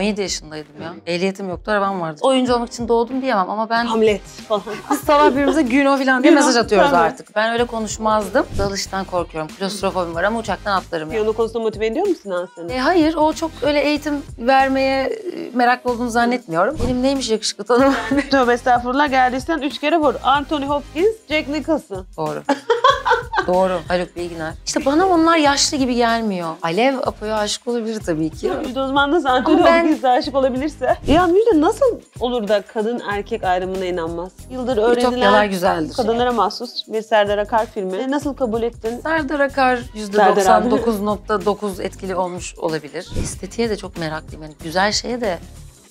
17 yaşındaydım ya. Ehliyetim yoktu, arabam vardı. Oyuncu olmak için doğdum diyemem ama ben... Hamlet falan. Biz sabah birbirimize Güno falan diye mesaj atıyoruz Hamlet. artık. Ben öyle konuşmazdım. Dalıştan korkuyorum. Klostrofobim var ama uçaktan atlarım yani. Piyano konusunda motive ediyor musun Aslan'ı? E, hayır, o çok öyle eğitim vermeye e, meraklı olduğunu zannetmiyorum. Benim neymiş yakışıklı tanım? Tövbe estağfurullah geldiysen üç kere vur. Anthony Hopkins, Jack Nicholson. Doğru. Doğru. Haluk Bilginer. İşte bana onlar yaşlı gibi gelmiyor. Alev Apo'yu aşık olabilir tabii ki. Yüzde o zaman Ama ben yani... aşık olabilirse. Ya Müjde nasıl olur da kadın erkek ayrımına inanmaz? Yıldır öğrenilen güzeldir. kadınlara yani. mahsus bir Serdar Akar filmi. E nasıl kabul ettin? Serdar Akar %99.9 etkili olmuş olabilir. Estetiğe de çok meraklıyım. Yani güzel şeye de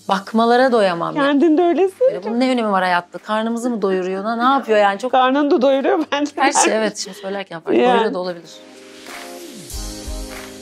bakmalara doyamam. Kendin de öylesin. Yani bunun ne önemi var hayatta? Karnımızı mı doyuruyor? Ne yapıyor yani? Çok... Karnını da doyuruyor bence. Her şey evet şimdi söylerken fark. Yani. Doyuruyor da olabilir.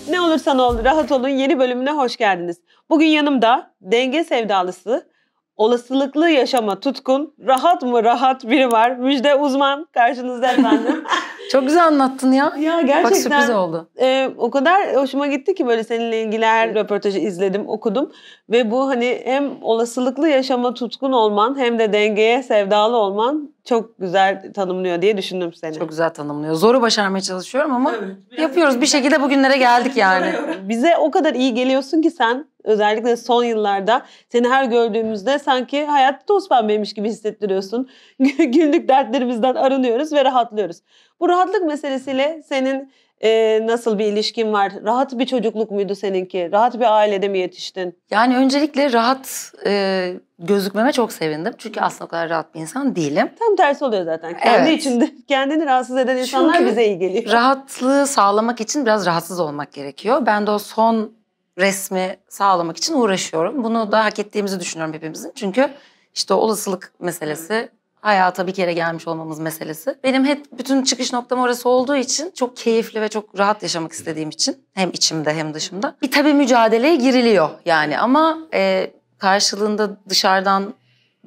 Ne olursan ol, rahat olun yeni bölümüne hoş geldiniz. Bugün yanımda denge sevdalısı, olasılıklı yaşama tutkun, rahat mı rahat biri var. Müjde uzman karşınızda efendim. Çok güzel anlattın ya. Ya gerçekten. Bak sürpriz oldu. E, o kadar hoşuma gitti ki böyle seninle ilgili her röportajı izledim, okudum. Ve bu hani hem olasılıklı yaşama tutkun olman hem de dengeye sevdalı olman çok güzel tanımlıyor diye düşündüm seni. Çok güzel tanımlıyor. Zoru başarmaya çalışıyorum ama evet, yapıyoruz. Bir şekilde bugünlere geldik yani. Bize o kadar iyi geliyorsun ki sen Özellikle son yıllarda seni her gördüğümüzde sanki hayat toz pembeymiş gibi hissettiriyorsun. Günlük dertlerimizden arınıyoruz ve rahatlıyoruz. Bu rahatlık meselesiyle senin e, nasıl bir ilişkin var? Rahat bir çocukluk muydu seninki? Rahat bir ailede mi yetiştin? Yani öncelikle rahat e, gözükmeme çok sevindim. Çünkü aslında o kadar rahat bir insan değilim. Tam tersi oluyor zaten. Kendi evet. içinde kendini rahatsız eden insanlar Çünkü bize iyi geliyor. rahatlığı sağlamak için biraz rahatsız olmak gerekiyor. Ben de o son resmi sağlamak için uğraşıyorum. Bunu da hak ettiğimizi düşünüyorum hepimizin. Çünkü işte o olasılık meselesi, hayata bir kere gelmiş olmamız meselesi. Benim hep bütün çıkış noktam orası olduğu için çok keyifli ve çok rahat yaşamak istediğim için hem içimde hem dışımda. Bir tabii mücadeleye giriliyor yani ama e, karşılığında dışarıdan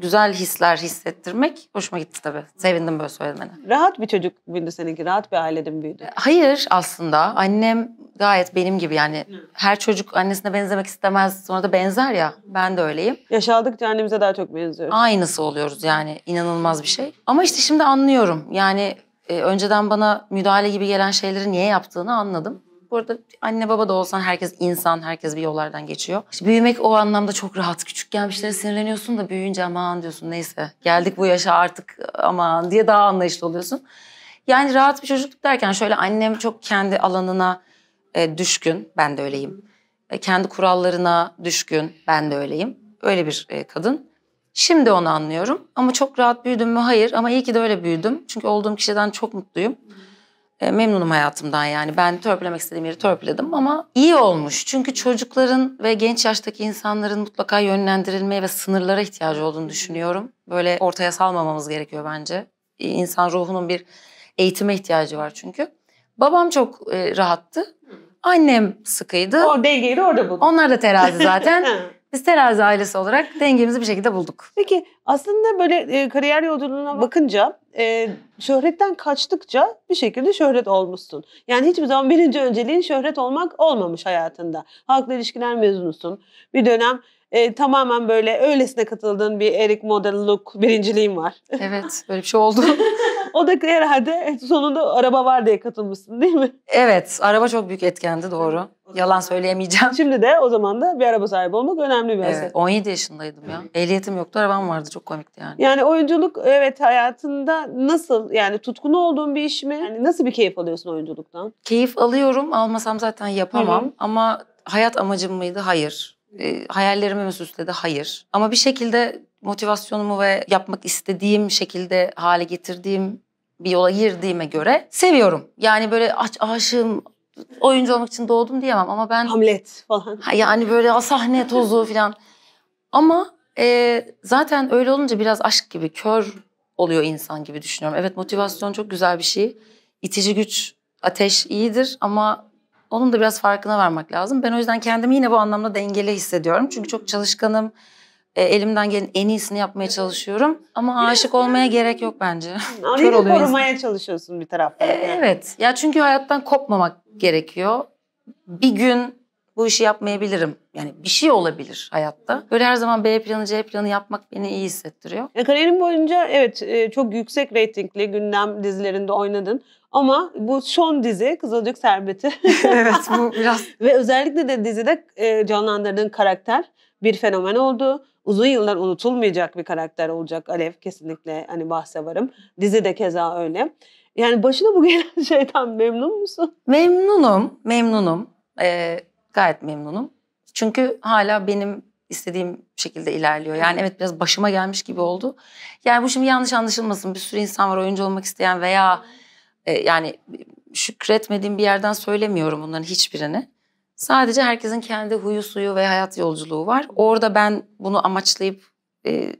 güzel hisler hissettirmek hoşuma gitti tabii. Sevindim böyle söylemene. Rahat bir çocuk büyüdü seninki, rahat bir ailede mi büyüdü? E, hayır aslında. Annem gayet benim gibi yani her çocuk annesine benzemek istemez sonra da benzer ya ben de öyleyim. Yaşaldıkça annemize daha çok benziyoruz. Aynısı oluyoruz yani inanılmaz bir şey. Ama işte şimdi anlıyorum yani e, önceden bana müdahale gibi gelen şeyleri niye yaptığını anladım. Bu arada anne baba da olsan herkes insan, herkes bir yollardan geçiyor. İşte büyümek o anlamda çok rahat. Küçükken bir şeylere sinirleniyorsun da büyüyünce aman diyorsun neyse. Geldik bu yaşa artık aman diye daha anlayışlı oluyorsun. Yani rahat bir çocukluk derken şöyle annem çok kendi alanına e, düşkün. Ben de öyleyim. E, kendi kurallarına düşkün. Ben de öyleyim. Öyle bir e, kadın. Şimdi onu anlıyorum. Ama çok rahat büyüdüm mü? Hayır. Ama iyi ki de öyle büyüdüm. Çünkü olduğum kişiden çok mutluyum. Hmm. E, memnunum hayatımdan yani. Ben törpülemek istediğim yeri törpüledim ama iyi olmuş. Çünkü çocukların ve genç yaştaki insanların mutlaka yönlendirilmeye ve sınırlara ihtiyacı olduğunu düşünüyorum. Böyle ortaya salmamamız gerekiyor bence. E, insan ruhunun bir eğitime ihtiyacı var çünkü. Babam çok e, rahattı. Annem sıkıydı. O dengeyi orada buldum. Onlar da terazi zaten. Biz terazi ailesi olarak dengemizi bir şekilde bulduk. Peki aslında böyle e, kariyer yolculuğuna bakınca e, şöhretten kaçtıkça bir şekilde şöhret olmuşsun. Yani hiçbir zaman birinci önceliğin şöhret olmak olmamış hayatında. Halkla ilişkiler mezunusun. Bir dönem e, tamamen böyle öylesine katıldığın bir erik Model Look birinciliğin var. Evet böyle bir şey oldu. o da herhalde sonunda araba var diye katılmışsın değil mi? Evet, araba çok büyük etkendi doğru. Yalan söyleyemeyeceğim. Şimdi de o zaman da bir araba sahibi olmak önemli bir evet, 17 yaşındaydım ya. Ehliyetim yoktu, arabam vardı. Çok komikti yani. Yani oyunculuk evet hayatında nasıl yani tutkunu olduğun bir iş mi? Yani nasıl bir keyif alıyorsun oyunculuktan? Keyif alıyorum. Almasam zaten yapamam. Hı-hı. Ama hayat amacım mıydı? Hayır. E, hayallerimi mi süsledi? Hayır. Ama bir şekilde motivasyonumu ve yapmak istediğim şekilde hale getirdiğim bir yola girdiğime göre seviyorum. Yani böyle aç aşığım oyuncu olmak için doğdum diyemem ama ben Hamlet falan. Yani böyle sahne tozu falan. Ama e, zaten öyle olunca biraz aşk gibi kör oluyor insan gibi düşünüyorum. Evet motivasyon çok güzel bir şey. İtici güç, ateş iyidir ama onun da biraz farkına varmak lazım. Ben o yüzden kendimi yine bu anlamda dengeli hissediyorum. Çünkü çok çalışkanım. E, elimden gelen en iyisini yapmaya çalışıyorum. Ama aşık olmaya gerek yok bence. Kör korumaya insan. çalışıyorsun bir taraftan. E, Evet. Ya çünkü hayattan kopmamak gerekiyor. Bir gün bu işi yapmayabilirim. Yani bir şey olabilir hayatta. Böyle her zaman B planı, C planı yapmak beni iyi hissettiriyor. E, kariyerin boyunca evet e, çok yüksek reytingli gündem dizilerinde oynadın. Ama bu son dizi Kızılcık Serbeti. evet bu biraz. Ve özellikle de dizide e, canlandırdığın karakter bir fenomen oldu uzun yıllar unutulmayacak bir karakter olacak Alev kesinlikle hani bahse varım. Dizi de keza öyle. Yani başına bu gelen şeyden memnun musun? Memnunum, memnunum. Ee, gayet memnunum. Çünkü hala benim istediğim şekilde ilerliyor. Yani evet biraz başıma gelmiş gibi oldu. Yani bu şimdi yanlış anlaşılmasın. Bir sürü insan var oyuncu olmak isteyen veya e, yani şükretmediğim bir yerden söylemiyorum bunların hiçbirini. Sadece herkesin kendi huyu suyu ve hayat yolculuğu var. Orada ben bunu amaçlayıp e,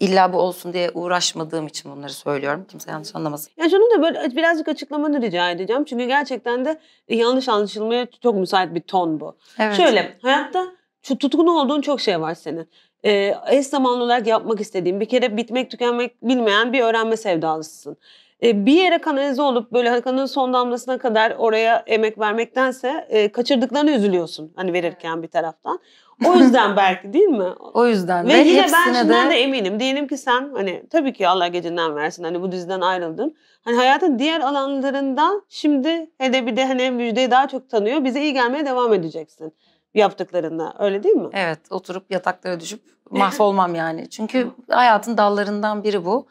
illa bu olsun diye uğraşmadığım için bunları söylüyorum. Kimse yanlış anlamasın. Ya şunu da böyle birazcık açıklamanı rica edeceğim. Çünkü gerçekten de e, yanlış anlaşılmaya çok müsait bir ton bu. Evet. Şöyle hayatta şu tutkunu olduğun çok şey var senin. Ee, eş zamanlı olarak yapmak istediğin bir kere bitmek tükenmek bilmeyen bir öğrenme sevdalısısın. E, bir yere kanalize olup böyle kanalın son damlasına kadar oraya emek vermektense e, kaçırdıklarını üzülüyorsun hani verirken bir taraftan. O yüzden belki değil mi? O yüzden. Ve, ve yine ben şundan de... da eminim. Diyelim ki sen hani tabii ki Allah gecinden versin hani bu diziden ayrıldın. Hani hayatın diğer alanlarında şimdi hele bir de hani müjdeyi daha çok tanıyor. Bize iyi gelmeye devam edeceksin yaptıklarında öyle değil mi? Evet oturup yataklara düşüp mahvolmam yani. Çünkü hayatın dallarından biri bu.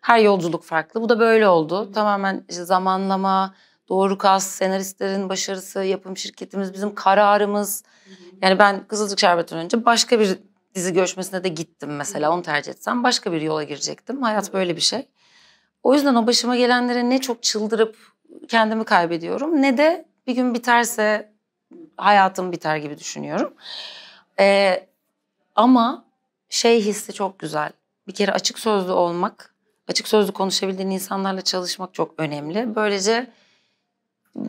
Her yolculuk farklı. Bu da böyle oldu. Hı. Tamamen işte zamanlama, doğru kas, senaristlerin başarısı, yapım şirketimiz, bizim kararımız. Hı. Yani ben Kızılcık şerbeti önce başka bir dizi görüşmesine de gittim mesela. Onu tercih etsem başka bir yola girecektim. Hayat böyle bir şey. O yüzden o başıma gelenlere ne çok çıldırıp kendimi kaybediyorum ne de bir gün biterse hayatım biter gibi düşünüyorum. Ee, ama şey hissi çok güzel. Bir kere açık sözlü olmak açık sözlü konuşabildiğin insanlarla çalışmak çok önemli. Böylece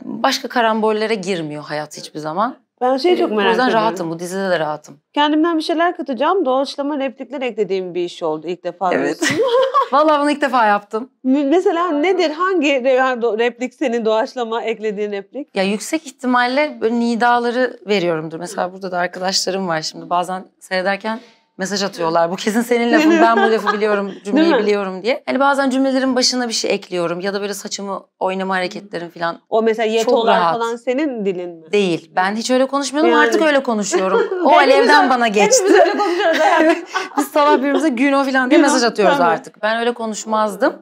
başka karambollere girmiyor hayat hiçbir zaman. Ben şey çok merak ediyorum. O yüzden rahatım bu dizide de rahatım. Kendimden bir şeyler katacağım. Doğaçlama replikler eklediğim bir iş oldu ilk defa. Evet. Vallahi bunu ilk defa yaptım. Mesela nedir? Hangi replik senin doğaçlama eklediğin replik? Ya yüksek ihtimalle böyle nidaları veriyorumdur. Mesela burada da arkadaşlarım var şimdi. Bazen seyrederken mesaj atıyorlar. Bu kesin senin lafın ben bu lafı biliyorum cümleyi biliyorum diye. Hani bazen cümlelerin başına bir şey ekliyorum ya da böyle saçımı oynama hareketlerim falan. O mesela yetolar falan senin dilin mi? Değil. Ben hiç öyle konuşmuyordum yani. artık öyle konuşuyorum. O alevden bana geçti. Hepimiz öyle konuşuyoruz yani. Biz sabah birbirimize gün o falan diye mesaj atıyoruz artık. Ben öyle konuşmazdım.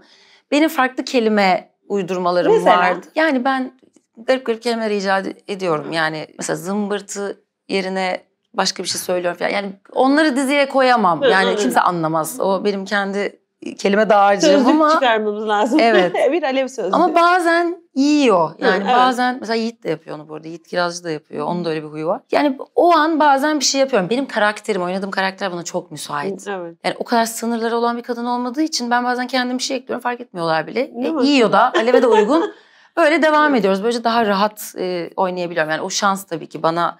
Benim farklı kelime uydurmalarım mesela? vardı. Yani ben garip garip kelimeler icat ediyorum. Yani mesela zımbırtı yerine başka bir şey söylüyorum falan. Yani onları diziye koyamam. Yani kimse anlamaz. O benim kendi kelime dağarcığım sözlük ama... çıkarmamız lazım. Evet. bir alev sözlüğü. Ama bazen yiyor. Yani evet. bazen mesela Yiğit de yapıyor onu burada Yiğit Kirazcı da yapıyor. Onun da öyle bir huyu var. Yani o an bazen bir şey yapıyorum. Benim karakterim, oynadığım karakter bana çok müsait. Evet. Yani o kadar sınırları olan bir kadın olmadığı için ben bazen kendim bir şey ekliyorum. Fark etmiyorlar bile. E, yiyor da, aleve de uygun. Böyle devam ediyoruz. Böylece daha rahat e, oynayabiliyorum. Yani o şans tabii ki bana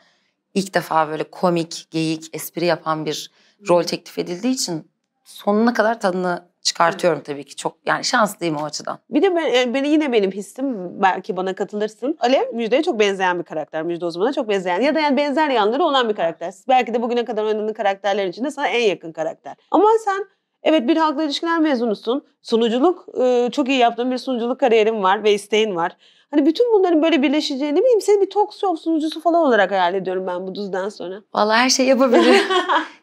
ilk defa böyle komik, geyik, espri yapan bir rol teklif edildiği için sonuna kadar tadını çıkartıyorum tabii ki. Çok yani şanslıyım o açıdan. Bir de ben, e, ben yine benim hissim belki bana katılırsın. Alev Müjde'ye çok benzeyen bir karakter. Müjde Uzman'a çok benzeyen ya da yani benzer yanları olan bir karakter. Belki de bugüne kadar oynadığın karakterler içinde sana en yakın karakter. Ama sen Evet bir halkla ilişkiler mezunusun. Sunuculuk ıı, çok iyi yaptığın bir sunuculuk kariyerin var ve isteğin var. Hani bütün bunların böyle birleşeceğini ne seni bir talk show sunucusu falan olarak hayal ediyorum ben bu düzden sonra. Vallahi her şey yapabilirim.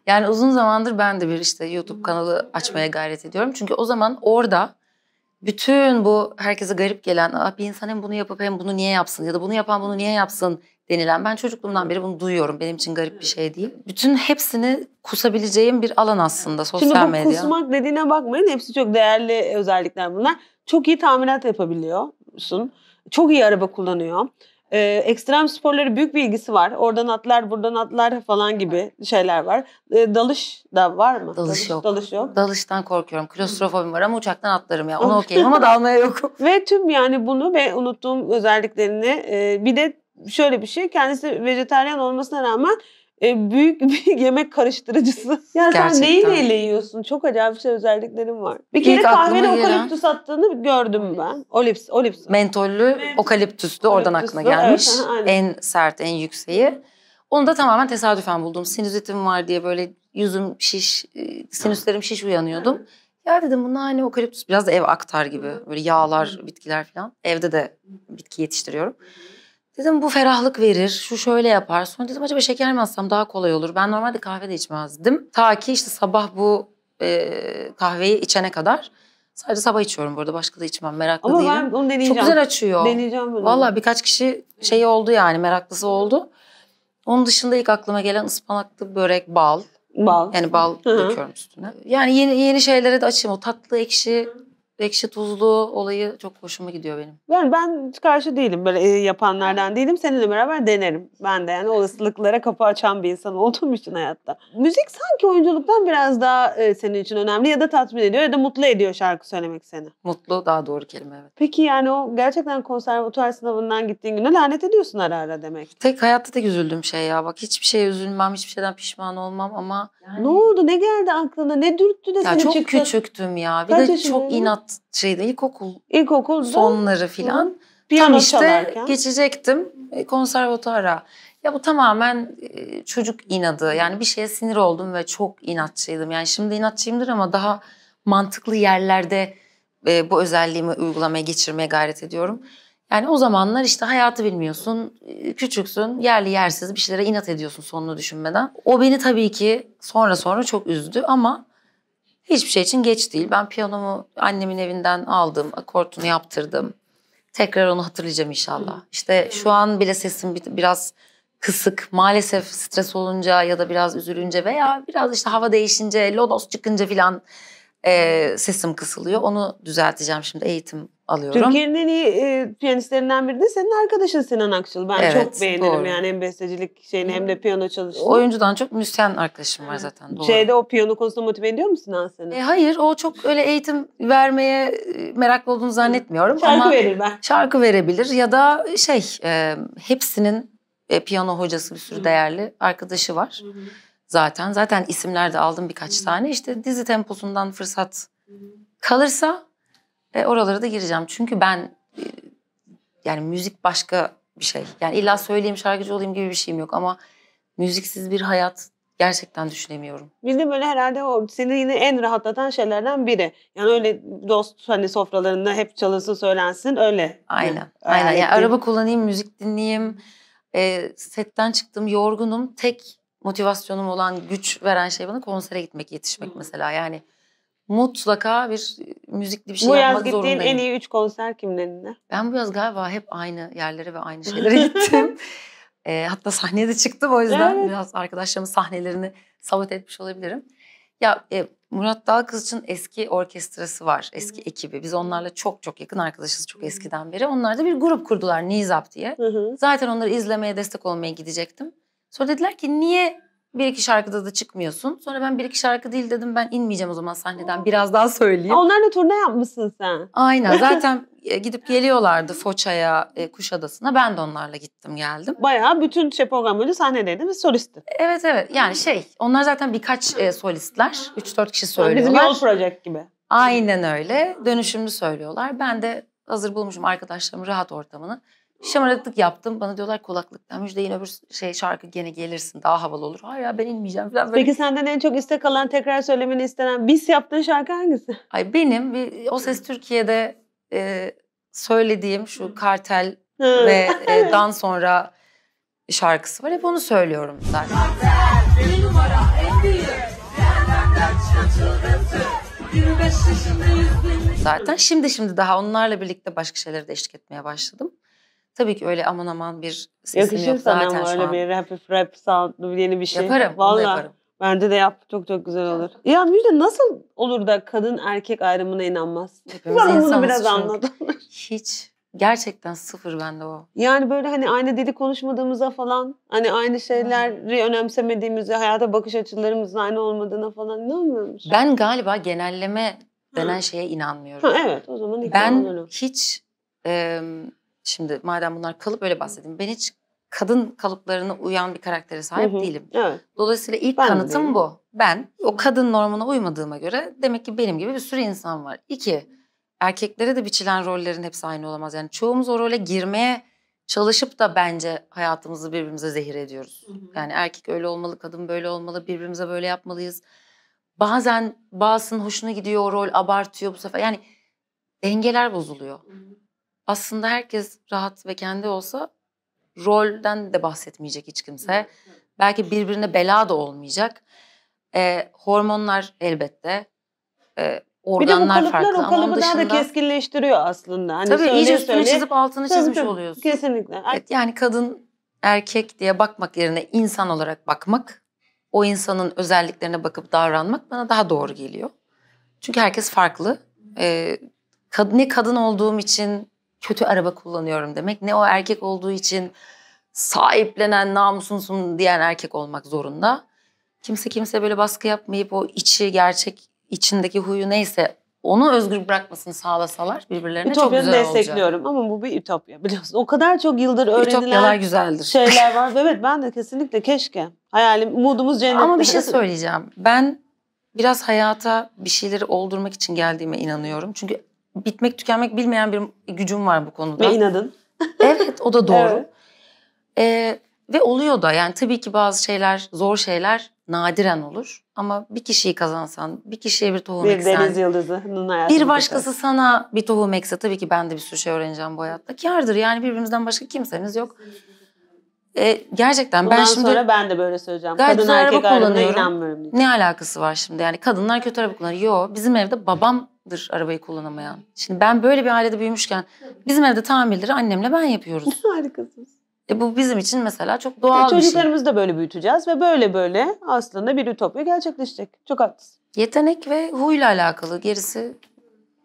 yani uzun zamandır ben de bir işte YouTube kanalı açmaya gayret ediyorum. Çünkü o zaman orada bütün bu herkese garip gelen bir insan hem bunu yapıp hem bunu niye yapsın ya da bunu yapan bunu niye yapsın denilen ben çocukluğumdan beri bunu duyuyorum. Benim için garip bir şey değil. Bütün hepsini kusabileceğim bir alan aslında sosyal medya. Şimdi bu medya. kusmak dediğine bakmayın. Hepsi çok değerli özellikler bunlar. Çok iyi tamirat yapabiliyorsun. Çok iyi araba kullanıyor. Ee, ekstrem sporları büyük bir ilgisi var. Oradan atlar, buradan atlar falan gibi şeyler var. Ee, dalış da var mı? Dalış, dalış yok. Dalış yok. Dalıştan korkuyorum. Klostrofobim var ama uçaktan atlarım ya. Onu okeyim ama dalmaya yokum. ve tüm yani bunu ve unuttuğum özelliklerini e, bir de şöyle bir şey kendisi vejetaryen olmasına rağmen e, büyük bir yemek karıştırıcısı. Ya Gerçekten. sen neyi neyle yiyorsun? Çok acayip bir şey özelliklerim var. Bir kere İlk kahvede okaliptüs attığını gördüm ben. Olips, olips. Mentollü, Mentollü okaliptüslü oradan aklına gelmiş. Evet, en sert, en yükseği. Onu da tamamen tesadüfen buldum. Sinüzitim var diye böyle yüzüm şiş, e, sinüslerim şiş uyanıyordum. Ya dedim bunlar hani okaliptüs biraz da ev aktar gibi. Böyle yağlar, bitkiler falan. Evde de bitki yetiştiriyorum. Hı Dedim bu ferahlık verir, şu şöyle yapar. Sonra dedim acaba şeker mi alsam daha kolay olur. Ben normalde kahve de içmezdim. Ta ki işte sabah bu e, kahveyi içene kadar. Sadece sabah içiyorum burada. Başka da içmem. Meraklı Ama değilim. Ama ben bunu deneyeceğim. Çok güzel açıyor. Deneyeceğim bunu. Valla birkaç kişi şey oldu yani meraklısı oldu. Onun dışında ilk aklıma gelen ıspanaklı börek, bal. Bal. Yani bal Hı-hı. döküyorum üstüne. Yani yeni yeni şeylere de açayım. O tatlı, ekşi, ekşi tuzlu olayı çok hoşuma gidiyor benim. Yani ben karşı değilim böyle e, yapanlardan değilim. Seninle beraber denerim. Ben de yani olasılıklara kapı açan bir insan olduğum için hayatta. Müzik sanki oyunculuktan biraz daha e, senin için önemli ya da tatmin ediyor ya da mutlu ediyor şarkı söylemek seni. Mutlu daha doğru kelime evet. Peki yani o gerçekten konservatuar sınavından gittiğin güne lanet ediyorsun ara ara demek. Tek hayatta tek üzüldüğüm şey ya bak hiçbir şey üzülmem hiçbir şeyden pişman olmam ama. Yani... Ne oldu ne geldi aklına ne dürttü de ya seni çok çıktı? Çok küçüktüm ya bir Kaç de çok inat alt şeyde ilkokul. İlkokul sonları filan. Tam işte çalarken. geçecektim e, konservatuara. Ya bu tamamen e, çocuk inadı. Yani bir şeye sinir oldum ve çok inatçıydım. Yani şimdi inatçıyımdır ama daha mantıklı yerlerde e, bu özelliğimi uygulamaya geçirmeye gayret ediyorum. Yani o zamanlar işte hayatı bilmiyorsun, küçüksün, yerli yersiz bir şeylere inat ediyorsun sonunu düşünmeden. O beni tabii ki sonra sonra çok üzdü ama Hiçbir şey için geç değil. Ben piyanomu annemin evinden aldım, akortunu yaptırdım. Tekrar onu hatırlayacağım inşallah. İşte şu an bile sesim biraz kısık. Maalesef stres olunca ya da biraz üzülünce veya biraz işte hava değişince, lodos çıkınca filan e, sesim kısılıyor. Onu düzelteceğim şimdi eğitim alıyorum. Türkiye'nin en iyi e, piyanistlerinden biri de senin arkadaşın Sinan Akçıl. Ben evet, çok beğenirim doğru. yani hem bestecilik şeyini hem de piyano çalıştığını. Oyuncudan çok müzisyen arkadaşım var zaten. Doğru. Şeyde o piyano konusunda motive ediyor musun Sinan seni? E, hayır o çok öyle eğitim vermeye e, meraklı olduğunu zannetmiyorum. Şarkı ama verir ben. Şarkı verebilir ya da şey e, hepsinin e, piyano hocası bir sürü Hı. değerli arkadaşı var. Hı-hı zaten. Zaten isimler de aldım birkaç tane. İşte dizi temposundan fırsat kalırsa e, oralara da gireceğim. Çünkü ben e, yani müzik başka bir şey. Yani illa söyleyeyim şarkıcı olayım gibi bir şeyim yok ama müziksiz bir hayat gerçekten düşünemiyorum. Bir de böyle herhalde o seni yine en rahatlatan şeylerden biri. Yani öyle dost hani sofralarında hep çalınsın söylensin öyle. Aynen. Aynen. E, yani araba kullanayım, müzik dinleyeyim. E, setten çıktım yorgunum. Tek motivasyonum olan, güç veren şey bana konsere gitmek, yetişmek hmm. mesela. Yani mutlaka bir müzikli bir şey bu yapmak zorundayım. Bu yaz gittiğin en iyi üç konser kimlerinde? Ben bu yaz galiba hep aynı yerlere ve aynı şeylere gittim. e, hatta sahneye de çıktım o yüzden evet. biraz arkadaşlarımın sahnelerini sabote etmiş olabilirim. Ya e, Murat Dalkızç'ın eski orkestrası var, eski hı ekibi. Biz onlarla çok çok yakın arkadaşız çok hı eskiden beri. Onlar da bir grup kurdular Nizap diye. hı Zaten onları izlemeye, destek olmaya gidecektim. Sonra dediler ki niye bir iki şarkıda da çıkmıyorsun. Sonra ben bir iki şarkı değil dedim ben inmeyeceğim o zaman sahneden biraz daha söyleyeyim. Onlarla turne yapmışsın sen. Aynen zaten e, gidip geliyorlardı Foça'ya, e, Kuşadası'na. Ben de onlarla gittim geldim. Bayağı bütün şey program boyunca sahnedeydin ve solistin. Evet evet yani şey onlar zaten birkaç e, solistler. 3-4 kişi hani söylüyorlar. bizim yol proje gibi. Aynen öyle. Dönüşümlü söylüyorlar. Ben de hazır bulmuşum arkadaşlarımın rahat ortamını şımarıklık yaptım. Bana diyorlar kulaklıktan müjde yine öbür şey şarkı gene gelirsin daha havalı olur. Hayır ya ben inmeyeceğim falan böyle. Peki senden en çok istek alan tekrar söylemeni istenen biz yaptığın şarkı hangisi? Ay benim bir, O Ses Türkiye'de e, söylediğim şu kartel ve e, dan sonra şarkısı var. Hep onu söylüyorum zaten. Kartel bir numara en Zaten şimdi şimdi daha onlarla birlikte başka şeyleri de eşlik etmeye başladım. Tabii ki öyle aman aman bir sesim Yakışır yok zaten şu an. Yakışır sana böyle bir rap rap soundlu yeni bir şey. Yaparım, valla onu yaparım. Bence de yap. Çok çok güzel olur. Ya Müjde nasıl olur da kadın erkek ayrımına inanmaz? Hepimiz Bana bunu biraz anlat. Hiç. Gerçekten sıfır bende o. Yani böyle hani aynı dili konuşmadığımıza falan, hani aynı şeyleri önemsemediğimize, hayata bakış açılarımızın aynı olmadığına falan inanmıyor musun? Ben galiba genelleme denen ha. şeye inanmıyorum. Ha, evet o zaman Ben hiç e, Şimdi madem bunlar kalıp öyle bahsedeyim. Ben hiç kadın kalıplarına uyan bir karaktere sahip hı hı. değilim. Evet. Dolayısıyla ilk ben kanıtım değilim. bu. Ben o kadın normuna uymadığıma göre demek ki benim gibi bir sürü insan var. İki, erkeklere de biçilen rollerin hepsi aynı olamaz. Yani çoğumuz o role girmeye çalışıp da bence hayatımızı birbirimize zehir ediyoruz. Hı hı. Yani erkek öyle olmalı, kadın böyle olmalı, birbirimize böyle yapmalıyız. Bazen bazısının hoşuna gidiyor o rol, abartıyor bu sefer. Yani dengeler bozuluyor. Hı hı aslında herkes rahat ve kendi olsa rolden de bahsetmeyecek hiç kimse. Belki birbirine bela da olmayacak. E, hormonlar elbette. E, organlar farklı. Bir de bu kalıplar o kalıbı dışında... daha da keskinleştiriyor aslında. Hani tabii iyice üstünü söyle. çizip altını tabii, çizmiş tabii, oluyorsun. Kesinlikle. Evet, yani kadın erkek diye bakmak yerine insan olarak bakmak, o insanın özelliklerine bakıp davranmak bana daha doğru geliyor. Çünkü herkes farklı. Ee, kad ne kadın olduğum için kötü araba kullanıyorum demek ne o erkek olduğu için sahiplenen namusunsun diyen erkek olmak zorunda. Kimse kimse böyle baskı yapmayıp o içi gerçek içindeki huyu neyse onu özgür bırakmasını sağlasalar birbirlerine Ütopya'nı çok güzel olacak. destekliyorum ama bu bir ütopya biliyorsun. O kadar çok yıldır öğrenilen güzeldir. şeyler var. evet ben de kesinlikle keşke. Hayalim, umudumuz cennet. Ama bir şey söyleyeceğim. Ben biraz hayata bir şeyleri oldurmak için geldiğime inanıyorum. Çünkü bitmek tükenmek bilmeyen bir gücüm var bu konuda. Ve inadın. evet o da doğru. Evet. Ee, ve oluyor da yani tabii ki bazı şeyler zor şeyler nadiren olur. Ama bir kişiyi kazansan, bir kişiye bir tohum bir eksen. Bir deniz yıldızının hayatını Bir başkası kadar. sana bir tohum ekse tabii ki ben de bir sürü şey öğreneceğim bu hayatta. Kardır yani birbirimizden başka kimseniz yok. Ee, gerçekten Bundan ben şimdi... sonra ben de böyle söyleyeceğim. Gayet Kadın erkek ayrımına inanmıyorum. Ne alakası var şimdi yani kadınlar kötü araba kullanıyor. Yok, bizim evde babam dır arabayı kullanamayan. Şimdi ben böyle bir ailede büyümüşken bizim evde tamirleri annemle ben yapıyoruz. Harikasınız. E bu bizim için mesela çok doğal e bir şey. Çocuklarımızı da böyle büyüteceğiz ve böyle böyle aslında bir ütopya gerçekleşecek. Çok haklısın. Yetenek ve huyla alakalı gerisi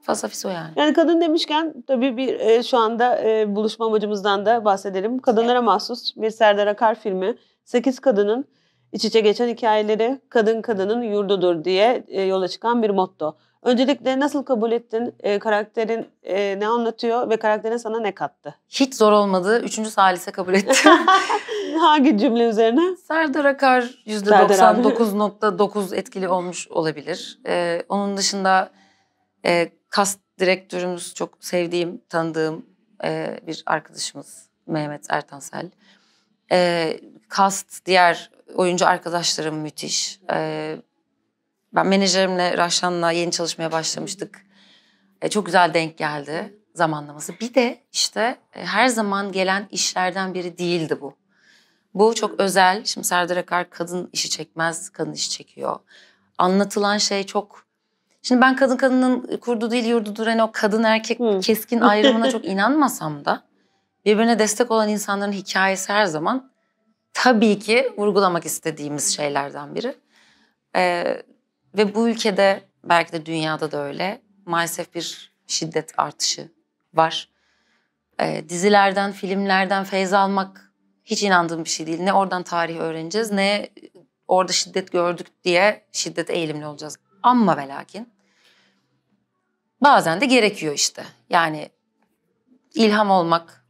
fasafiso yani. Yani kadın demişken tabii bir e, şu anda e, buluşma amacımızdan da bahsedelim. Kadınlara mahsus bir Serdar Akar filmi. Sekiz kadının İç içe geçen hikayeleri kadın kadının yurdudur diye e, yola çıkan bir motto. Öncelikle nasıl kabul ettin? E, karakterin e, ne anlatıyor ve karakterin sana ne kattı? Hiç zor olmadı. Üçüncü salise kabul ettim. Hangi cümle üzerine? Serdar Akar %99.9 etkili olmuş olabilir. E, onun dışında e, kast direktörümüz çok sevdiğim, tanıdığım e, bir arkadaşımız Mehmet Ertansel. E, kast diğer Oyuncu arkadaşlarım müthiş. Ee, ben menajerimle Raşan'la yeni çalışmaya başlamıştık. Ee, çok güzel denk geldi zamanlaması. Bir de işte e, her zaman gelen işlerden biri değildi bu. Bu çok özel. Şimdi Serdar Akar kadın işi çekmez, kadın işi çekiyor. Anlatılan şey çok... Şimdi ben kadın kadının kurduğu değil yurdudur hani o kadın erkek keskin ayrımına çok inanmasam da birbirine destek olan insanların hikayesi her zaman tabii ki vurgulamak istediğimiz şeylerden biri. Ee, ve bu ülkede belki de dünyada da öyle maalesef bir şiddet artışı var. Ee, dizilerden, filmlerden feyz almak hiç inandığım bir şey değil. Ne oradan tarih öğreneceğiz ne orada şiddet gördük diye şiddet eğilimli olacağız. Ama ve lakin bazen de gerekiyor işte. Yani ilham olmak,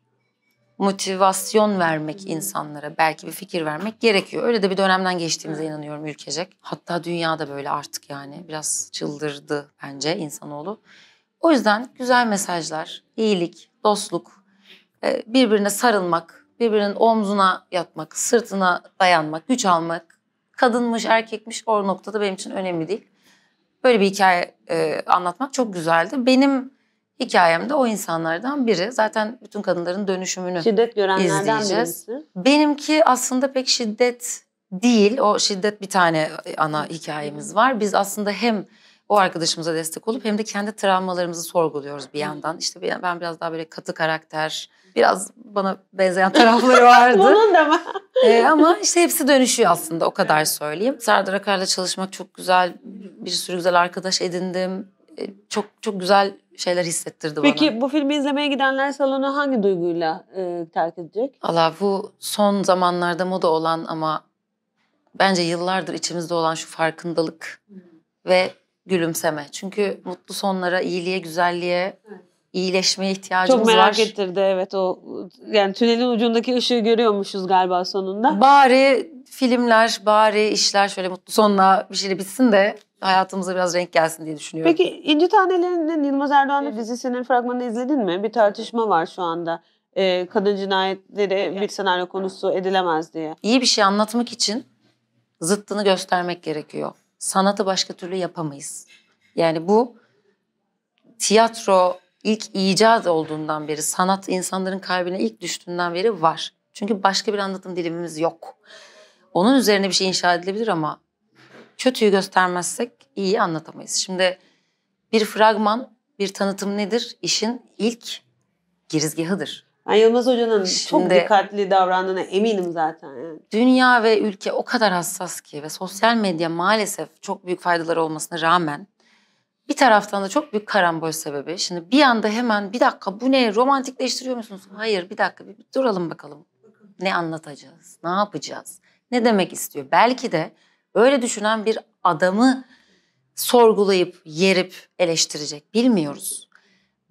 motivasyon vermek insanlara, belki bir fikir vermek gerekiyor. Öyle de bir dönemden geçtiğimize inanıyorum ülkecek. Hatta dünya da böyle artık yani biraz çıldırdı bence insanoğlu. O yüzden güzel mesajlar, iyilik, dostluk, e, birbirine sarılmak, birbirinin omzuna yatmak, sırtına dayanmak, güç almak, kadınmış, erkekmiş o noktada benim için önemli değil. Böyle bir hikaye e, anlatmak çok güzeldi. Benim Hikayem de o insanlardan biri. Zaten bütün kadınların dönüşümünü şiddet görenlerden izleyeceğiz. Birisi. Benimki aslında pek şiddet değil. O şiddet bir tane e, ana hikayemiz var. Biz aslında hem o arkadaşımıza destek olup hem de kendi travmalarımızı sorguluyoruz bir yandan. İşte ben biraz daha böyle katı karakter, biraz bana benzeyen tarafları vardı. Bunun da mı? Ee, ama işte hepsi dönüşüyor aslında o kadar söyleyeyim. Serdar Akar'la çalışmak çok güzel, bir sürü güzel arkadaş edindim. E, çok çok güzel şeyler hissettirdi Peki, bana. Peki bu filmi izlemeye gidenler salonu hangi duyguyla e, terk edecek? Allah bu son zamanlarda moda olan ama bence yıllardır içimizde olan şu farkındalık hmm. ve gülümseme. Çünkü mutlu sonlara, iyiliğe, güzelliğe, evet. iyileşmeye ihtiyacımız var. Çok merak var. ettirdi evet o yani tünelin ucundaki ışığı görüyormuşuz galiba sonunda. Bari filmler, bari işler şöyle mutlu sonla bir şeyle bitsin de hayatımıza biraz renk gelsin diye düşünüyorum. Peki İnci Taneleri'nin Yılmaz Erdoğan'ın evet. dizisinin fragmanını izledin mi? Bir tartışma var şu anda. Ee, kadın cinayetleri evet. bir senaryo konusu edilemez diye. İyi bir şey anlatmak için zıttını göstermek gerekiyor. Sanatı başka türlü yapamayız. Yani bu tiyatro ilk icat olduğundan beri, sanat insanların kalbine ilk düştüğünden beri var. Çünkü başka bir anlatım dilimimiz yok. Onun üzerine bir şey inşa edilebilir ama kötüyü göstermezsek iyi anlatamayız. Şimdi bir fragman, bir tanıtım nedir? İşin ilk girizgahıdır. Ben Yılmaz Hoca'nın Şimdi, çok dikkatli davrandığına eminim zaten. Yani. Dünya ve ülke o kadar hassas ki ve sosyal medya maalesef çok büyük faydaları olmasına rağmen bir taraftan da çok büyük karambol sebebi. Şimdi bir anda hemen bir dakika bu ne romantikleştiriyor musunuz? Hayır bir dakika bir, bir duralım bakalım. Ne anlatacağız? Ne yapacağız? Ne demek istiyor? Belki de Öyle düşünen bir adamı sorgulayıp, yerip eleştirecek bilmiyoruz.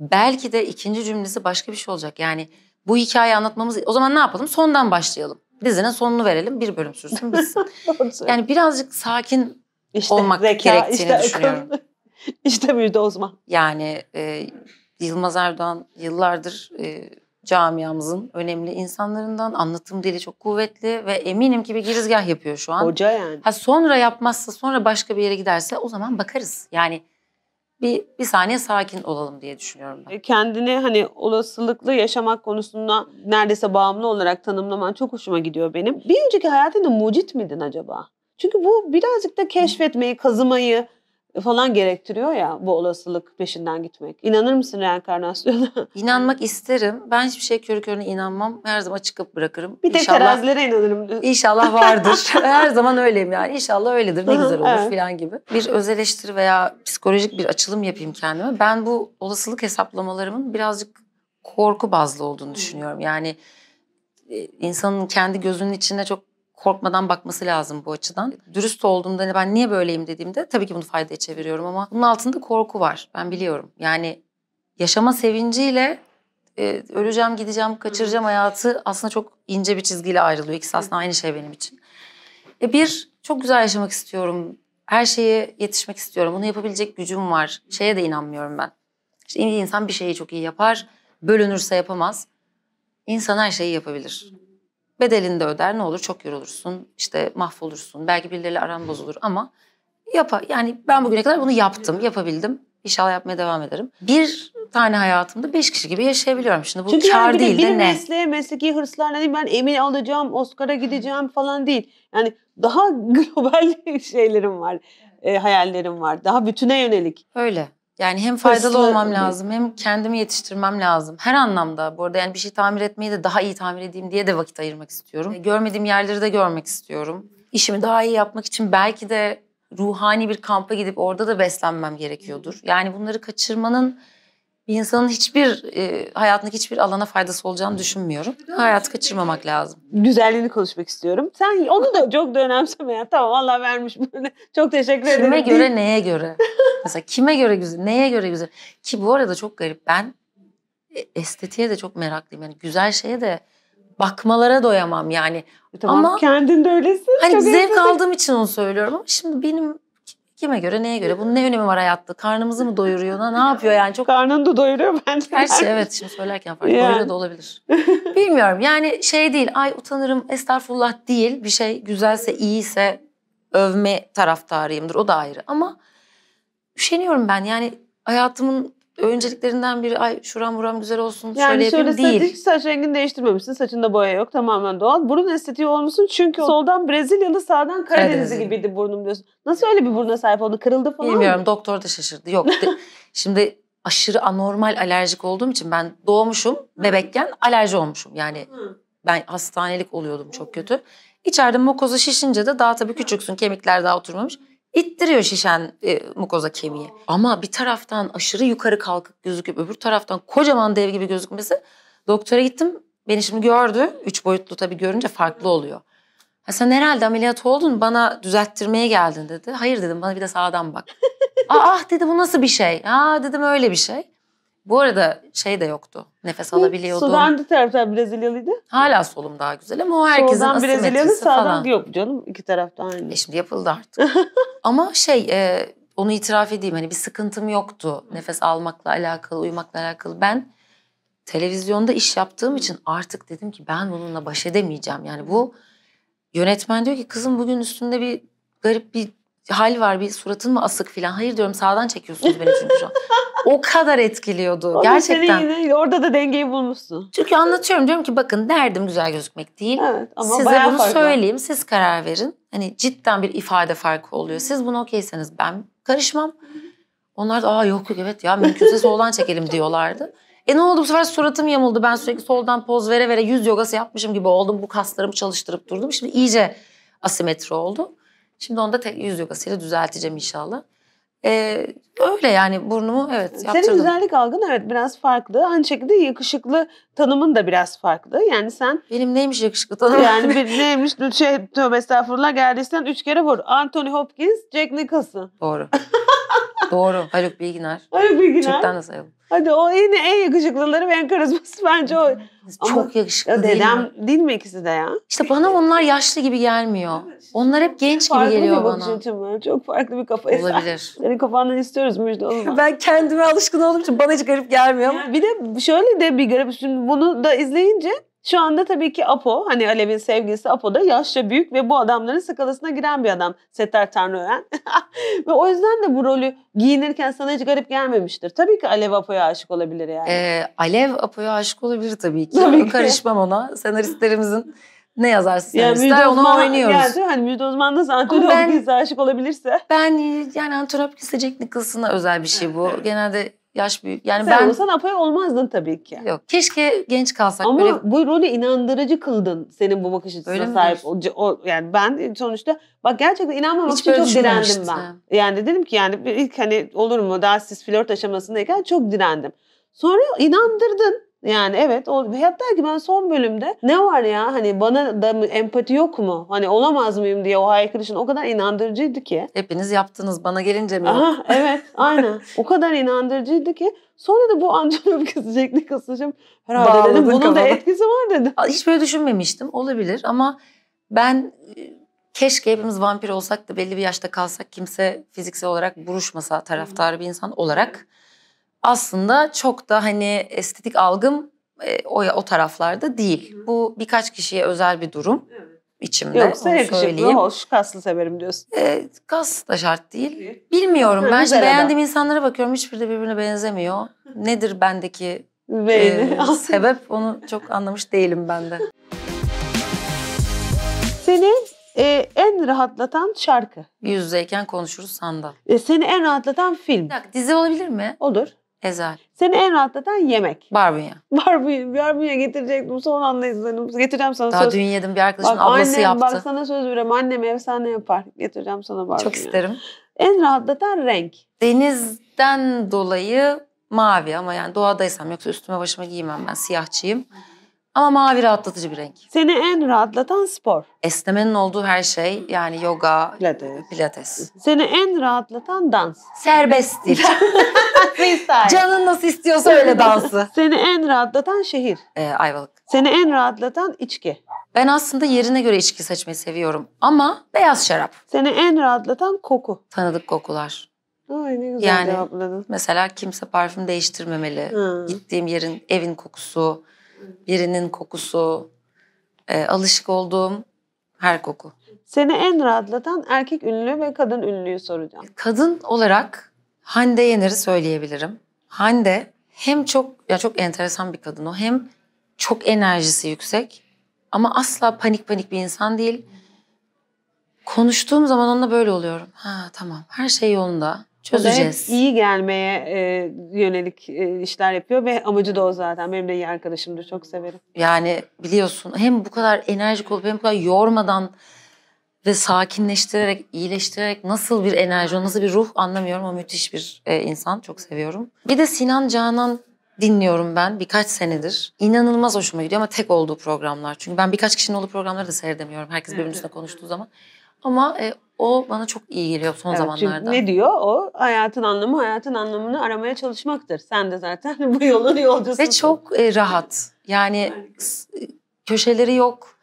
Belki de ikinci cümlesi başka bir şey olacak. Yani bu hikayeyi anlatmamız o zaman ne yapalım? Sondan başlayalım. Dizinin sonunu verelim. Bir bölüm sürsün bitsin. yani birazcık sakin işte olmak zeka, gerektiğini işte düşünüyorum. İşte işte Müjde Osman. Yani e, Yılmaz Erdoğan yıllardır e, camiamızın önemli insanlarından. Anlatım dili çok kuvvetli ve eminim ki bir girizgah yapıyor şu an. Hoca yani. Ha sonra yapmazsa sonra başka bir yere giderse o zaman bakarız. Yani bir, bir saniye sakin olalım diye düşünüyorum ben. E, kendini hani olasılıklı yaşamak konusunda neredeyse bağımlı olarak tanımlaman çok hoşuma gidiyor benim. Bir önceki hayatında mucit miydin acaba? Çünkü bu birazcık da keşfetmeyi, kazımayı, falan gerektiriyor ya bu olasılık peşinden gitmek. İnanır mısın reenkarnasyona? İnanmak isterim. Ben hiçbir şey körü körüne inanmam. Her zaman çıkıp bırakırım. Bir tek inşallah, terazilere inanırım. İnşallah vardır. Her zaman öyleyim yani. İnşallah öyledir. Ne güzel olur evet. falan gibi. Bir öz eleştiri veya psikolojik bir açılım yapayım kendime. Ben bu olasılık hesaplamalarımın birazcık korku bazlı olduğunu düşünüyorum. Yani e, insanın kendi gözünün içinde çok korkmadan bakması lazım bu açıdan. Dürüst olduğumda hani ben niye böyleyim dediğimde tabii ki bunu faydaya çeviriyorum ama bunun altında korku var. Ben biliyorum. Yani yaşama sevinciyle e, öleceğim, gideceğim, kaçıracağım hayatı aslında çok ince bir çizgiyle ayrılıyor. İkisi aslında aynı şey benim için. E bir, çok güzel yaşamak istiyorum. Her şeye yetişmek istiyorum. Bunu yapabilecek gücüm var. Şeye de inanmıyorum ben. İşte insan bir şeyi çok iyi yapar. Bölünürse yapamaz. İnsan her şeyi yapabilir. Bedelini de öder ne olur çok yorulursun işte mahvolursun belki birileriyle aran bozulur ama yapa yani ben bugüne kadar bunu yaptım yapabildim İnşallah yapmaya devam ederim. Bir tane hayatımda beş kişi gibi yaşayabiliyorum. Şimdi bu Çünkü kar yani değil de ne? Çünkü mesleğe, mesleki hırslarla değil ben emin alacağım, Oscar'a gideceğim falan değil. Yani daha global şeylerim var, e, hayallerim var. Daha bütüne yönelik. Öyle. Yani hem faydalı Hırslı. olmam lazım hem kendimi yetiştirmem lazım. Her anlamda bu arada yani bir şey tamir etmeyi de daha iyi tamir edeyim diye de vakit ayırmak istiyorum. Görmediğim yerleri de görmek istiyorum. İşimi daha iyi yapmak için belki de ruhani bir kampa gidip orada da beslenmem gerekiyordur. Yani bunları kaçırmanın bir insanın hiçbir e, hayatındaki hiçbir alana faydası olacağını düşünmüyorum. Hayat kaçırmamak lazım. Güzelliğini konuşmak istiyorum. Sen onu da çok da önemseme ya. Tamam Allah vermiş böyle. Çok teşekkür kime ederim. Kime göre neye göre? Mesela kime göre güzel, neye göre güzel? Ki bu arada çok garip. Ben e, estetiğe de çok meraklıyım. Yani güzel şeye de bakmalara doyamam yani. E, tamam, Ama kendin de öylesin. Hani çok zevk estetik. aldığım için onu söylüyorum. Ama şimdi benim Kime göre neye göre? Bunun ne önemi var hayatta? Karnımızı mı doyuruyor? Ne yapıyor yani? çok Karnını da doyuruyor bence. Her şey evet şimdi söylerken fark yani. da olabilir. Bilmiyorum yani şey değil ay utanırım estağfurullah değil. Bir şey güzelse iyiyse övme taraftarıyımdır o da ayrı. Ama üşeniyorum ben yani hayatımın önceliklerinden biri ay şuram buram güzel olsun yani şöyle yapayım değil. Yani saç rengini değiştirmemişsin. Saçında boya yok. Tamamen doğal. Burun estetiği olmuşsun çünkü soldan Brezilyalı sağdan Karadenizli evet. gibiydi burnum diyorsun. Nasıl öyle bir buruna sahip oldu? Kırıldı falan Bilmiyorum. Mı? Doktor da şaşırdı. Yok. De, şimdi aşırı anormal alerjik olduğum için ben doğmuşum bebekken alerji olmuşum. Yani ben hastanelik oluyordum çok kötü. İçeride mukozu şişince de daha tabii küçüksün kemikler daha oturmamış ittiriyor şişen e, mukoza kemiği. Ama bir taraftan aşırı yukarı kalkık gözüküp öbür taraftan kocaman dev gibi gözükmesi doktora gittim. Beni şimdi gördü. Üç boyutlu tabii görünce farklı oluyor. Ha sen herhalde ameliyat oldun bana düzelttirmeye geldin dedi. Hayır dedim bana bir de sağdan bak. Aa ah dedi bu nasıl bir şey? Aa dedim öyle bir şey. Bu arada şey de yoktu. Nefes alabiliyordum. Sudan bir taraftan Brezilyalıydı. Hala solum daha güzel ama o herkesin Soldan Brezilyalı sağdan falan. yok canım iki tarafta aynı. E şimdi yapıldı artık. ama şey e, onu itiraf edeyim hani bir sıkıntım yoktu. Nefes almakla alakalı, uyumakla alakalı. Ben televizyonda iş yaptığım için artık dedim ki ben bununla baş edemeyeceğim. Yani bu yönetmen diyor ki kızım bugün üstünde bir garip bir hal var bir suratın mı asık filan. Hayır diyorum sağdan çekiyorsunuz beni çünkü şu an. O kadar etkiliyordu Ama gerçekten. Yine, orada da dengeyi bulmuşsun. Çünkü anlatıyorum diyorum ki bakın derdim güzel gözükmek değil. Evet, ama Size bunu farklı. söyleyeyim siz karar verin. Hani cidden bir ifade farkı oluyor. Siz bunu okeyseniz ben karışmam. Onlar da aa yok yok evet ya mümkünse soldan çekelim diyorlardı. E ne oldu bu sefer suratım yamuldu. Ben sürekli soldan poz vere vere yüz yogası yapmışım gibi oldum. Bu kaslarımı çalıştırıp durdum. Şimdi iyice asimetri oldu. Şimdi onu da yüz yogasıyla düzelteceğim inşallah. Ee, öyle yani burnumu evet yaptırdım. Senin güzellik algın evet biraz farklı. Aynı şekilde yakışıklı tanımın da biraz farklı. Yani sen... Benim neymiş yakışıklı tanımım? Yani bir neymiş şey tövbe estağfurullah geldiysen üç kere vur. Anthony Hopkins, Jack Nicholson. Doğru. Doğru. Haluk Bilginer. Haluk Bilginer. Türk'ten de sayalım. Hadi o yine en yakışıklıları ve en karizması bence o. Çok Ama yakışıklı ya dedem, değil mi? Değil mi ikisi de ya? İşte bana onlar yaşlı gibi gelmiyor. Onlar hep genç farklı gibi geliyor bana. Farklı bir bakış açımı. Çok farklı bir kafa. Olabilir. Senin kafandan istiyoruz Müjde olma ben kendime alışkın olduğum için bana hiç garip gelmiyor. bir de şöyle de bir garip. Şimdi bunu da izleyince şu anda tabii ki Apo, hani Alev'in sevgilisi Apo da yaşça büyük ve bu adamların skalasına giren bir adam Settar Tanrıören. ve o yüzden de bu rolü giyinirken sana hiç garip gelmemiştir. Tabii ki Alev Apo'ya aşık olabilir yani. Ee, Alev Apo'ya aşık olabilir tabii ki. Tabii ki. Karışmam ona. Senaristlerimizin ne yazarsın yani ister onu oynuyoruz. Yani, hani müjde uzman da Anthony Hopkins'e aşık olabilirse. Ben yani Anthony Hopkins'e Jack Nicholson'a özel bir şey bu. Genelde yaş büyük. Yani Sen ben olsan apoya olmazdın tabii ki. Yok. Keşke genç kalsak. Ama böyle... bu rolü inandırıcı kıldın senin bu bakış açısına sahip. O, o, yani ben sonuçta bak gerçekten inanmamak Hiç için çok direndim ben. Yani dedim ki yani ilk hani olur mu daha siz flört aşamasındayken çok direndim. Sonra inandırdın. Yani evet o hatta ki ben son bölümde ne var ya hani bana da empati yok mu? Hani olamaz mıyım diye o haykırışın o kadar inandırıcıydı ki. Hepiniz yaptınız bana gelince mi? Aha, evet aynen. o kadar inandırıcıydı ki Sonra da bu ancak Öpkesi Jack'le kısacağım. Herhalde Bağladın dedim bunun kafana. da etkisi var dedim. Hiç böyle düşünmemiştim. Olabilir ama ben e, keşke hepimiz vampir olsak da belli bir yaşta kalsak kimse fiziksel olarak buruşmasa taraftarı bir insan olarak aslında çok da hani estetik algım e, o o taraflarda değil. Hı. Bu birkaç kişiye özel bir durum. Evet içimde. Yoksa yakışıklı, söyleyeyim. hoş, kaslı severim diyorsun. E, kas da şart değil. Bilmiyorum. ben şimdi beğendiğim adam. insanlara bakıyorum. Hiçbiri de birbirine benzemiyor. Nedir bendeki e, sebep onu çok anlamış değilim ben de. Seni e, en rahatlatan şarkı? Yüz yüzeyken konuşuruz sandal. E, seni en rahatlatan film? Bir dakika, dizi olabilir mi? Olur. Ezel. Seni en rahatlatan yemek. Barbunya. Barbunya. Barbunya getirecektim son anda izledim. getireceğim sana Daha söz. dün yedim bir arkadaşın bak, ablası annem, yaptı. Bak sana söz veriyorum. Annem efsane yapar. Getireceğim sana barbunya. Çok isterim. En rahatlatan renk. Denizden dolayı mavi ama yani doğadaysam yoksa üstüme başıma giymem ben siyahçıyım. Ama mavi rahatlatıcı bir renk. Seni en rahatlatan spor. Esnemenin olduğu her şey yani yoga, pilates. pilates. Seni en rahatlatan dans. Serbest değil. Canın nasıl istiyorsa öyle dansı. Seni en rahatlatan şehir. Ee, Ayvalık. Seni en rahatlatan içki. Ben aslında yerine göre içki seçmeyi seviyorum ama beyaz şarap. Seni en rahatlatan koku. Tanıdık kokular. Ay ne güzel yani, cevapladın. Mesela kimse parfüm değiştirmemeli. Hmm. Gittiğim yerin, evin kokusu, birinin kokusu, e, alışık olduğum her koku. Seni en rahatlatan erkek ünlü ve kadın ünlüyü soracağım. E, kadın olarak Hande Yener'i söyleyebilirim. Hande hem çok ya çok enteresan bir kadın o hem çok enerjisi yüksek ama asla panik panik bir insan değil. Konuştuğum zaman onunla böyle oluyorum. Ha tamam her şey yolunda. Çözeceğiz. O da hep iyi gelmeye e, yönelik e, işler yapıyor ve amacı da o zaten. Benim de iyi arkadaşımdır. Çok severim. Yani biliyorsun hem bu kadar enerjik olup hem bu kadar yormadan ve sakinleştirerek, iyileştirerek nasıl bir enerji, nasıl bir ruh anlamıyorum. O müthiş bir e, insan. Çok seviyorum. Bir de Sinan Canan dinliyorum ben birkaç senedir. İnanılmaz hoşuma gidiyor ama tek olduğu programlar. Çünkü ben birkaç kişinin olduğu programları da seyredemiyorum. Herkes birbirinin konuştuğu zaman. Ama e, o bana çok iyi geliyor son evet, zamanlarda. Ne diyor o? Hayatın anlamı hayatın anlamını aramaya çalışmaktır. Sen de zaten bu yolun yolcusun. Ve çok e, rahat. Yani e, köşeleri yok.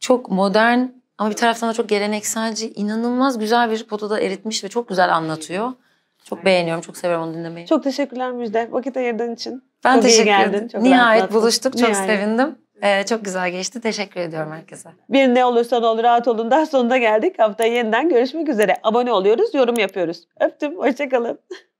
Çok modern ama bir taraftan da çok gelenekselci. inanılmaz güzel bir potada eritmiş ve çok güzel anlatıyor. Çok evet. beğeniyorum, çok severim onu dinlemeyi. Çok teşekkürler Müjde. Vakit ayırdığın için. Ben çok teşekkür ederim. Nihayet rahatlattım. buluştuk, çok Nihayet. sevindim. Ee, çok güzel geçti. Teşekkür ediyorum herkese. Bir ne olursa ne olur rahat olun. Daha sonunda geldik. Haftaya yeniden görüşmek üzere. Abone oluyoruz, yorum yapıyoruz. Öptüm. Hoşçakalın.